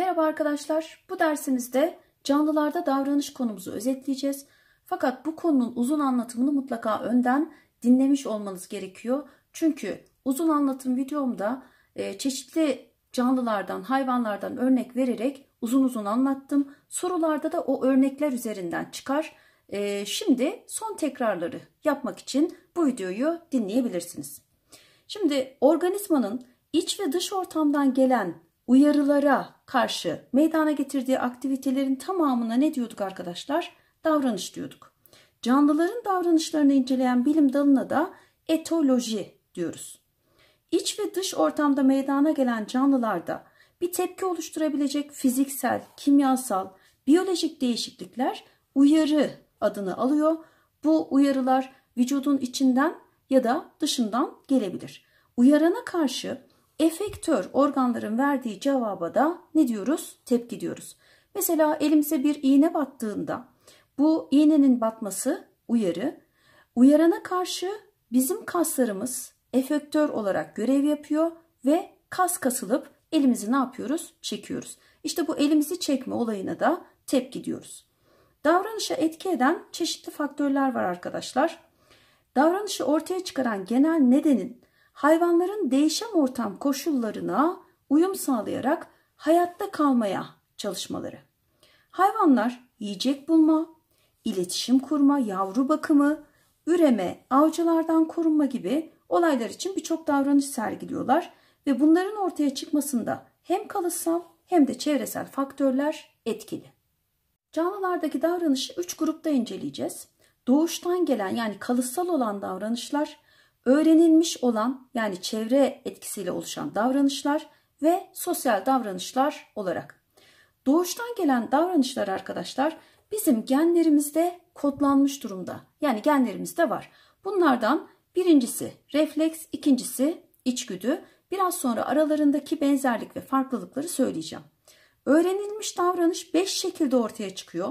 Merhaba arkadaşlar. Bu dersimizde canlılarda davranış konumuzu özetleyeceğiz. Fakat bu konunun uzun anlatımını mutlaka önden dinlemiş olmanız gerekiyor. Çünkü uzun anlatım videomda e, çeşitli canlılardan, hayvanlardan örnek vererek uzun uzun anlattım. Sorularda da o örnekler üzerinden çıkar. E, şimdi son tekrarları yapmak için bu videoyu dinleyebilirsiniz. Şimdi organizmanın iç ve dış ortamdan gelen uyarılara karşı meydana getirdiği aktivitelerin tamamına ne diyorduk arkadaşlar? Davranış diyorduk. Canlıların davranışlarını inceleyen bilim dalına da etoloji diyoruz. İç ve dış ortamda meydana gelen canlılarda bir tepki oluşturabilecek fiziksel, kimyasal, biyolojik değişiklikler uyarı adını alıyor. Bu uyarılar vücudun içinden ya da dışından gelebilir. Uyarana karşı efektör organların verdiği cevaba da ne diyoruz? Tepki diyoruz. Mesela elimize bir iğne battığında bu iğnenin batması uyarı. Uyarana karşı bizim kaslarımız efektör olarak görev yapıyor ve kas kasılıp elimizi ne yapıyoruz? Çekiyoruz. İşte bu elimizi çekme olayına da tepki diyoruz. Davranışa etki eden çeşitli faktörler var arkadaşlar. Davranışı ortaya çıkaran genel nedenin hayvanların değişen ortam koşullarına uyum sağlayarak hayatta kalmaya çalışmaları. Hayvanlar yiyecek bulma, iletişim kurma, yavru bakımı, üreme, avcılardan korunma gibi olaylar için birçok davranış sergiliyorlar ve bunların ortaya çıkmasında hem kalıtsal hem de çevresel faktörler etkili. Canlılardaki davranışı 3 grupta inceleyeceğiz. Doğuştan gelen yani kalıtsal olan davranışlar öğrenilmiş olan yani çevre etkisiyle oluşan davranışlar ve sosyal davranışlar olarak. Doğuştan gelen davranışlar arkadaşlar bizim genlerimizde kodlanmış durumda. Yani genlerimizde var. Bunlardan birincisi refleks, ikincisi içgüdü. Biraz sonra aralarındaki benzerlik ve farklılıkları söyleyeceğim. Öğrenilmiş davranış 5 şekilde ortaya çıkıyor.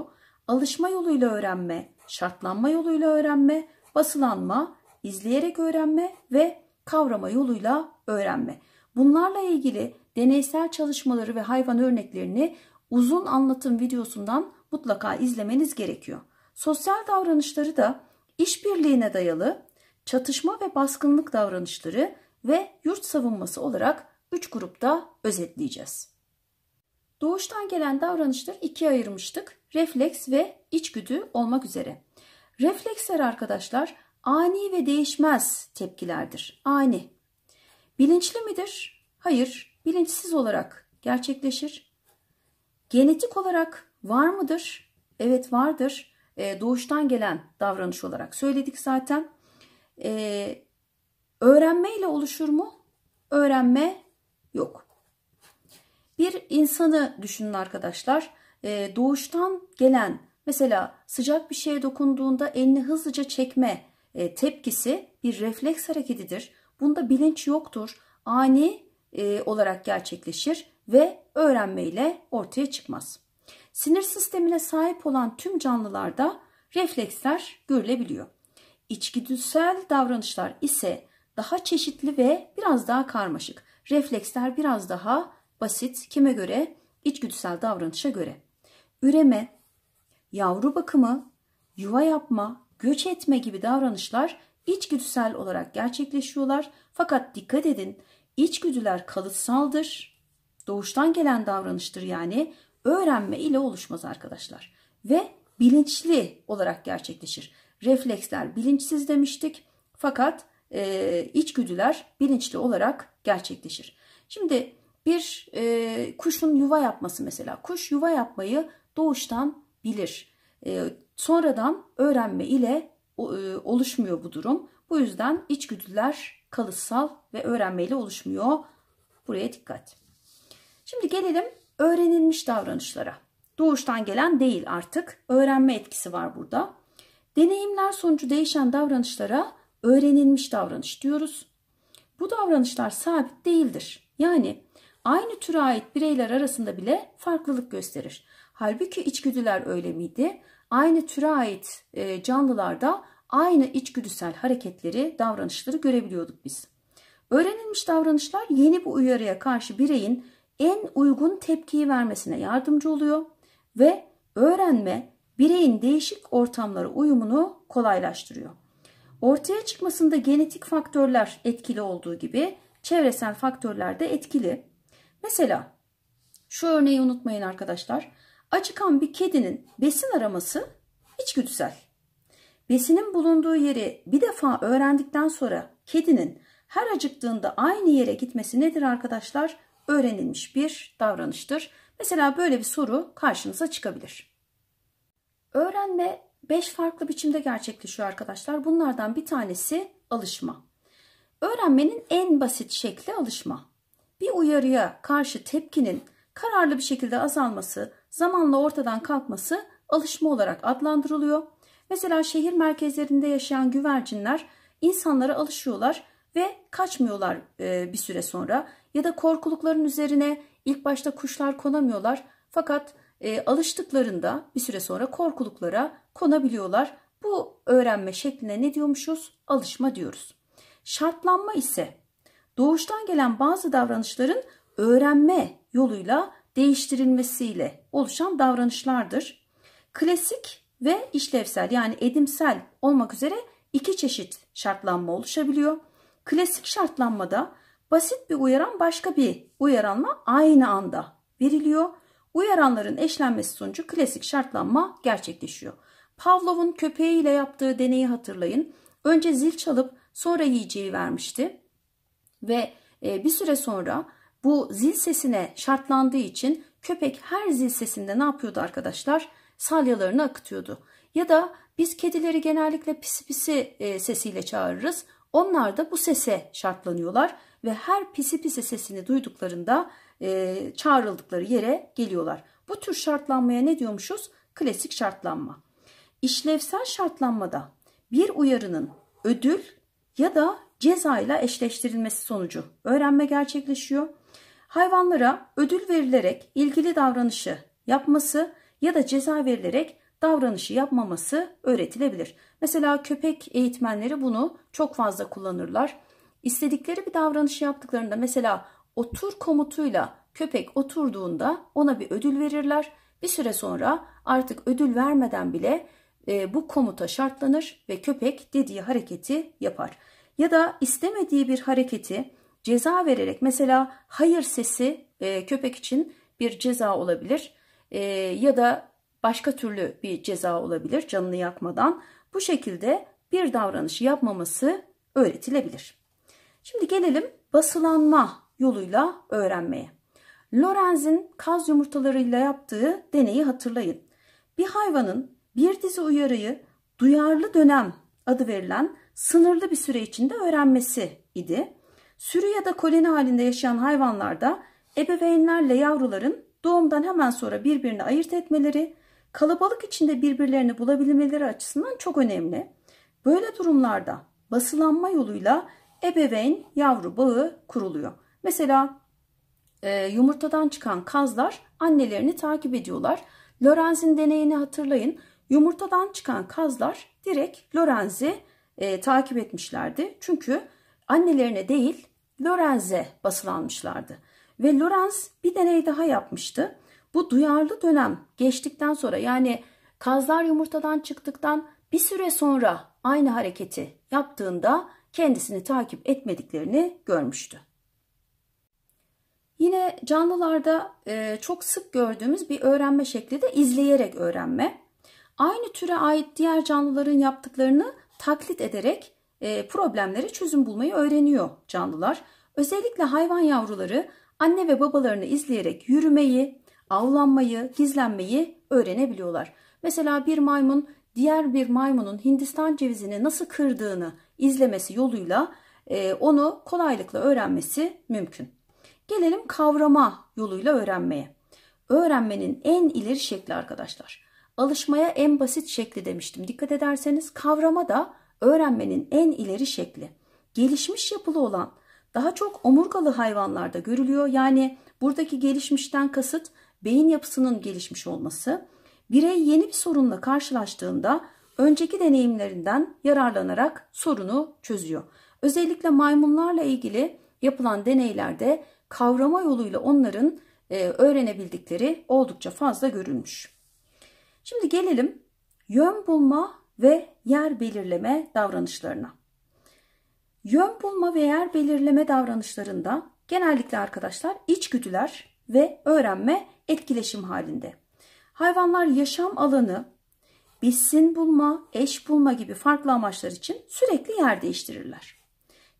Alışma yoluyla öğrenme, şartlanma yoluyla öğrenme, basılanma, izleyerek öğrenme ve kavrama yoluyla öğrenme. Bunlarla ilgili deneysel çalışmaları ve hayvan örneklerini uzun anlatım videosundan mutlaka izlemeniz gerekiyor. Sosyal davranışları da işbirliğine dayalı çatışma ve baskınlık davranışları ve yurt savunması olarak 3 grupta özetleyeceğiz. Doğuştan gelen davranışları ikiye ayırmıştık. Refleks ve içgüdü olmak üzere. Refleksler arkadaşlar ani ve değişmez tepkilerdir. Ani. Bilinçli midir? Hayır, bilinçsiz olarak gerçekleşir. Genetik olarak var mıdır? Evet vardır. E, doğuştan gelen davranış olarak söyledik zaten. E, öğrenmeyle oluşur mu? Öğrenme yok. Bir insanı düşünün arkadaşlar. E, doğuştan gelen mesela sıcak bir şeye dokunduğunda elini hızlıca çekme e, tepkisi bir refleks hareketidir. Bunda bilinç yoktur. Ani e, olarak gerçekleşir ve öğrenmeyle ortaya çıkmaz. Sinir sistemine sahip olan tüm canlılarda refleksler görülebiliyor. İçgüdüsel davranışlar ise daha çeşitli ve biraz daha karmaşık. Refleksler biraz daha basit. Kime göre? İçgüdüsel davranışa göre. Üreme, yavru bakımı, yuva yapma, göç etme gibi davranışlar içgüdüsel olarak gerçekleşiyorlar. Fakat dikkat edin içgüdüler kalıtsaldır. Doğuştan gelen davranıştır yani öğrenme ile oluşmaz arkadaşlar. Ve bilinçli olarak gerçekleşir. Refleksler bilinçsiz demiştik fakat e, içgüdüler bilinçli olarak gerçekleşir. Şimdi bir e, kuşun yuva yapması mesela. Kuş yuva yapmayı doğuştan bilir. E, Sonradan öğrenme ile e, oluşmuyor bu durum. Bu yüzden içgüdüler kalıtsal ve öğrenmeyle oluşmuyor. Buraya dikkat. Şimdi gelelim öğrenilmiş davranışlara. Doğuştan gelen değil artık. Öğrenme etkisi var burada. Deneyimler sonucu değişen davranışlara öğrenilmiş davranış diyoruz. Bu davranışlar sabit değildir. Yani aynı türe ait bireyler arasında bile farklılık gösterir. Halbuki içgüdüler öyle miydi? aynı türe ait e, canlılarda aynı içgüdüsel hareketleri, davranışları görebiliyorduk biz. Öğrenilmiş davranışlar yeni bu uyarıya karşı bireyin en uygun tepkiyi vermesine yardımcı oluyor ve öğrenme bireyin değişik ortamlara uyumunu kolaylaştırıyor. Ortaya çıkmasında genetik faktörler etkili olduğu gibi çevresel faktörler de etkili. Mesela şu örneği unutmayın arkadaşlar. Acıkan bir kedinin besin araması içgüdüsel. Besinin bulunduğu yeri bir defa öğrendikten sonra kedinin her acıktığında aynı yere gitmesi nedir arkadaşlar? Öğrenilmiş bir davranıştır. Mesela böyle bir soru karşınıza çıkabilir. Öğrenme 5 farklı biçimde gerçekleşiyor arkadaşlar. Bunlardan bir tanesi alışma. Öğrenmenin en basit şekli alışma. Bir uyarıya karşı tepkinin kararlı bir şekilde azalması, zamanla ortadan kalkması alışma olarak adlandırılıyor. Mesela şehir merkezlerinde yaşayan güvercinler insanlara alışıyorlar ve kaçmıyorlar e, bir süre sonra ya da korkulukların üzerine ilk başta kuşlar konamıyorlar fakat e, alıştıklarında bir süre sonra korkuluklara konabiliyorlar. Bu öğrenme şekline ne diyormuşuz? Alışma diyoruz. Şartlanma ise doğuştan gelen bazı davranışların öğrenme yoluyla değiştirilmesiyle oluşan davranışlardır. Klasik ve işlevsel yani edimsel olmak üzere iki çeşit şartlanma oluşabiliyor. Klasik şartlanmada basit bir uyaran başka bir uyaranla aynı anda veriliyor. Uyaranların eşlenmesi sonucu klasik şartlanma gerçekleşiyor. Pavlov'un köpeğiyle yaptığı deneyi hatırlayın. Önce zil çalıp sonra yiyeceği vermişti ve e, bir süre sonra bu zil sesine şartlandığı için köpek her zil sesinde ne yapıyordu arkadaşlar? Salyalarını akıtıyordu. Ya da biz kedileri genellikle pis pisi e, sesiyle çağırırız. Onlar da bu sese şartlanıyorlar ve her pisi pisi sesini duyduklarında e, çağrıldıkları yere geliyorlar. Bu tür şartlanmaya ne diyormuşuz? Klasik şartlanma. İşlevsel şartlanmada bir uyarının ödül ya da ceza ile eşleştirilmesi sonucu öğrenme gerçekleşiyor. Hayvanlara ödül verilerek ilgili davranışı yapması ya da ceza verilerek davranışı yapmaması öğretilebilir. Mesela köpek eğitmenleri bunu çok fazla kullanırlar. İstedikleri bir davranışı yaptıklarında mesela otur komutuyla köpek oturduğunda ona bir ödül verirler. Bir süre sonra artık ödül vermeden bile e, bu komuta şartlanır ve köpek dediği hareketi yapar. Ya da istemediği bir hareketi ceza vererek mesela hayır sesi e, köpek için bir ceza olabilir e, ya da başka türlü bir ceza olabilir canını yakmadan. Bu şekilde bir davranışı yapmaması öğretilebilir. Şimdi gelelim basılanma yoluyla öğrenmeye. Lorenz'in kaz yumurtalarıyla yaptığı deneyi hatırlayın. Bir hayvanın bir dizi uyarıyı duyarlı dönem adı verilen sınırlı bir süre içinde öğrenmesi idi. Sürü ya da koloni halinde yaşayan hayvanlarda ebeveynlerle yavruların doğumdan hemen sonra birbirini ayırt etmeleri, kalabalık içinde birbirlerini bulabilmeleri açısından çok önemli. Böyle durumlarda basılanma yoluyla ebeveyn yavru bağı kuruluyor. Mesela e, yumurtadan çıkan kazlar annelerini takip ediyorlar. Lorenz'in deneyini hatırlayın. Yumurtadan çıkan kazlar direkt Lorenz'i e, takip etmişlerdi. Çünkü annelerine değil Lorenz'e basılanmışlardı. Ve Lorenz bir deney daha yapmıştı. Bu duyarlı dönem geçtikten sonra yani kazlar yumurtadan çıktıktan bir süre sonra aynı hareketi yaptığında kendisini takip etmediklerini görmüştü. Yine canlılarda e, çok sık gördüğümüz bir öğrenme şekli de izleyerek öğrenme. Aynı türe ait diğer canlıların yaptıklarını taklit ederek e, problemlere çözüm bulmayı öğreniyor canlılar. Özellikle hayvan yavruları anne ve babalarını izleyerek yürümeyi, avlanmayı, gizlenmeyi öğrenebiliyorlar. Mesela bir maymun diğer bir maymunun Hindistan cevizini nasıl kırdığını izlemesi yoluyla e, onu kolaylıkla öğrenmesi mümkün. Gelelim kavrama yoluyla öğrenmeye. Öğrenmenin en ileri şekli arkadaşlar. Alışmaya en basit şekli demiştim. Dikkat ederseniz kavrama da öğrenmenin en ileri şekli. Gelişmiş yapılı olan daha çok omurgalı hayvanlarda görülüyor. Yani buradaki gelişmişten kasıt beyin yapısının gelişmiş olması. Birey yeni bir sorunla karşılaştığında önceki deneyimlerinden yararlanarak sorunu çözüyor. Özellikle maymunlarla ilgili yapılan deneylerde kavrama yoluyla onların e, öğrenebildikleri oldukça fazla görülmüş. Şimdi gelelim yön bulma ve yer belirleme davranışlarına. Yön bulma ve yer belirleme davranışlarında genellikle arkadaşlar içgüdüler ve öğrenme etkileşim halinde. Hayvanlar yaşam alanı, besin bulma, eş bulma gibi farklı amaçlar için sürekli yer değiştirirler.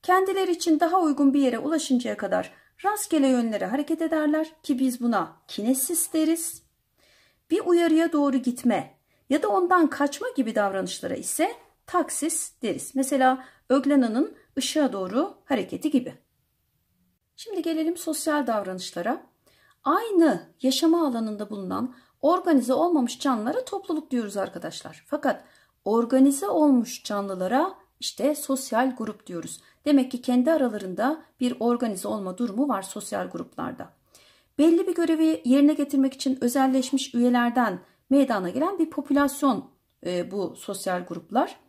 Kendileri için daha uygun bir yere ulaşıncaya kadar rastgele yönlere hareket ederler ki biz buna kinesis deriz. Bir uyarıya doğru gitme ya da ondan kaçma gibi davranışlara ise taksis deriz. Mesela öglenanın ışığa doğru hareketi gibi. Şimdi gelelim sosyal davranışlara. Aynı yaşama alanında bulunan organize olmamış canlılara topluluk diyoruz arkadaşlar. Fakat organize olmuş canlılara işte sosyal grup diyoruz. Demek ki kendi aralarında bir organize olma durumu var sosyal gruplarda. Belli bir görevi yerine getirmek için özelleşmiş üyelerden meydana gelen bir popülasyon e, bu sosyal gruplar.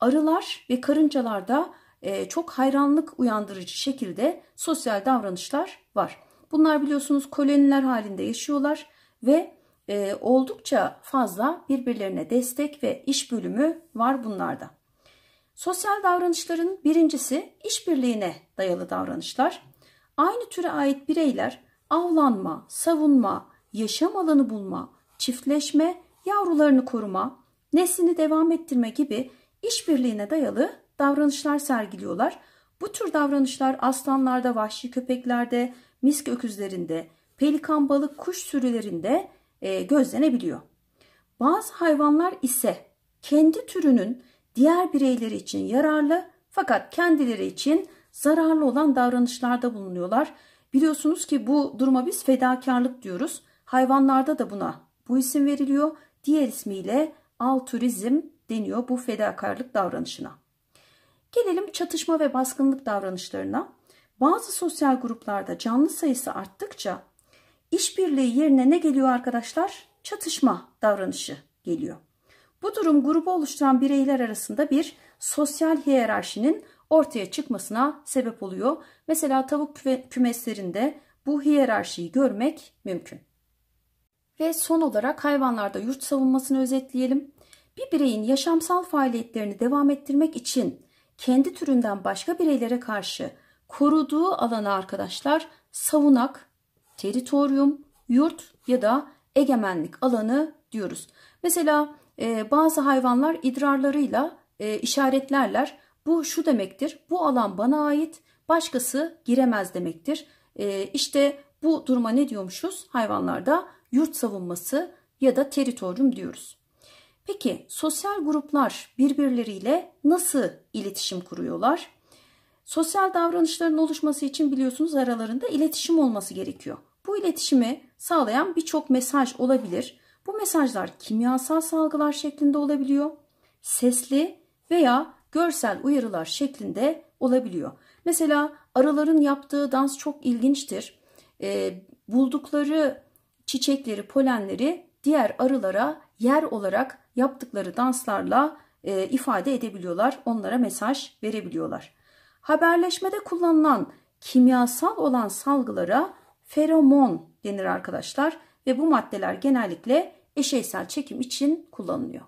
Arılar ve karıncalarda e, çok hayranlık uyandırıcı şekilde sosyal davranışlar var. Bunlar biliyorsunuz koloniler halinde yaşıyorlar ve e, oldukça fazla birbirlerine destek ve iş bölümü var bunlarda. Sosyal davranışların birincisi işbirliğine dayalı davranışlar. Aynı türe ait bireyler avlanma, savunma, yaşam alanı bulma, çiftleşme, yavrularını koruma, neslini devam ettirme gibi işbirliğine dayalı davranışlar sergiliyorlar. Bu tür davranışlar aslanlarda, vahşi köpeklerde, misk öküzlerinde, pelikan balık kuş sürülerinde e, gözlenebiliyor. Bazı hayvanlar ise kendi türünün diğer bireyleri için yararlı fakat kendileri için zararlı olan davranışlarda bulunuyorlar. Biliyorsunuz ki bu duruma biz fedakarlık diyoruz. Hayvanlarda da buna bu isim veriliyor. Diğer ismiyle altruizm deniyor bu fedakarlık davranışına. Gelelim çatışma ve baskınlık davranışlarına. Bazı sosyal gruplarda canlı sayısı arttıkça işbirliği yerine ne geliyor arkadaşlar? Çatışma davranışı geliyor. Bu durum grubu oluşturan bireyler arasında bir sosyal hiyerarşinin ortaya çıkmasına sebep oluyor. Mesela tavuk kümeslerinde bu hiyerarşiyi görmek mümkün. Ve son olarak hayvanlarda yurt savunmasını özetleyelim. Bir bireyin yaşamsal faaliyetlerini devam ettirmek için kendi türünden başka bireylere karşı koruduğu alanı arkadaşlar savunak, teritoryum, yurt ya da egemenlik alanı diyoruz. Mesela e, bazı hayvanlar idrarlarıyla e, işaretlerler. Bu şu demektir. Bu alan bana ait. Başkası giremez demektir. E, işte bu duruma ne diyormuşuz hayvanlarda? yurt savunması ya da teritorium diyoruz. Peki sosyal gruplar birbirleriyle nasıl iletişim kuruyorlar? Sosyal davranışların oluşması için biliyorsunuz aralarında iletişim olması gerekiyor. Bu iletişimi sağlayan birçok mesaj olabilir. Bu mesajlar kimyasal salgılar şeklinde olabiliyor. Sesli veya görsel uyarılar şeklinde olabiliyor. Mesela arıların yaptığı dans çok ilginçtir. E, buldukları çiçekleri, polenleri diğer arılara yer olarak yaptıkları danslarla e, ifade edebiliyorlar. Onlara mesaj verebiliyorlar. Haberleşmede kullanılan kimyasal olan salgılara feromon denir arkadaşlar ve bu maddeler genellikle eşeysel çekim için kullanılıyor.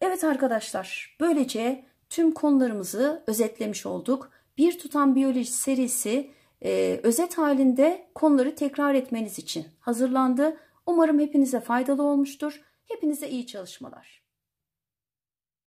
Evet arkadaşlar, böylece tüm konularımızı özetlemiş olduk. Bir tutan biyoloji serisi e, özet halinde konuları tekrar etmeniz için hazırlandı. Umarım hepinize faydalı olmuştur. Hepinize iyi çalışmalar.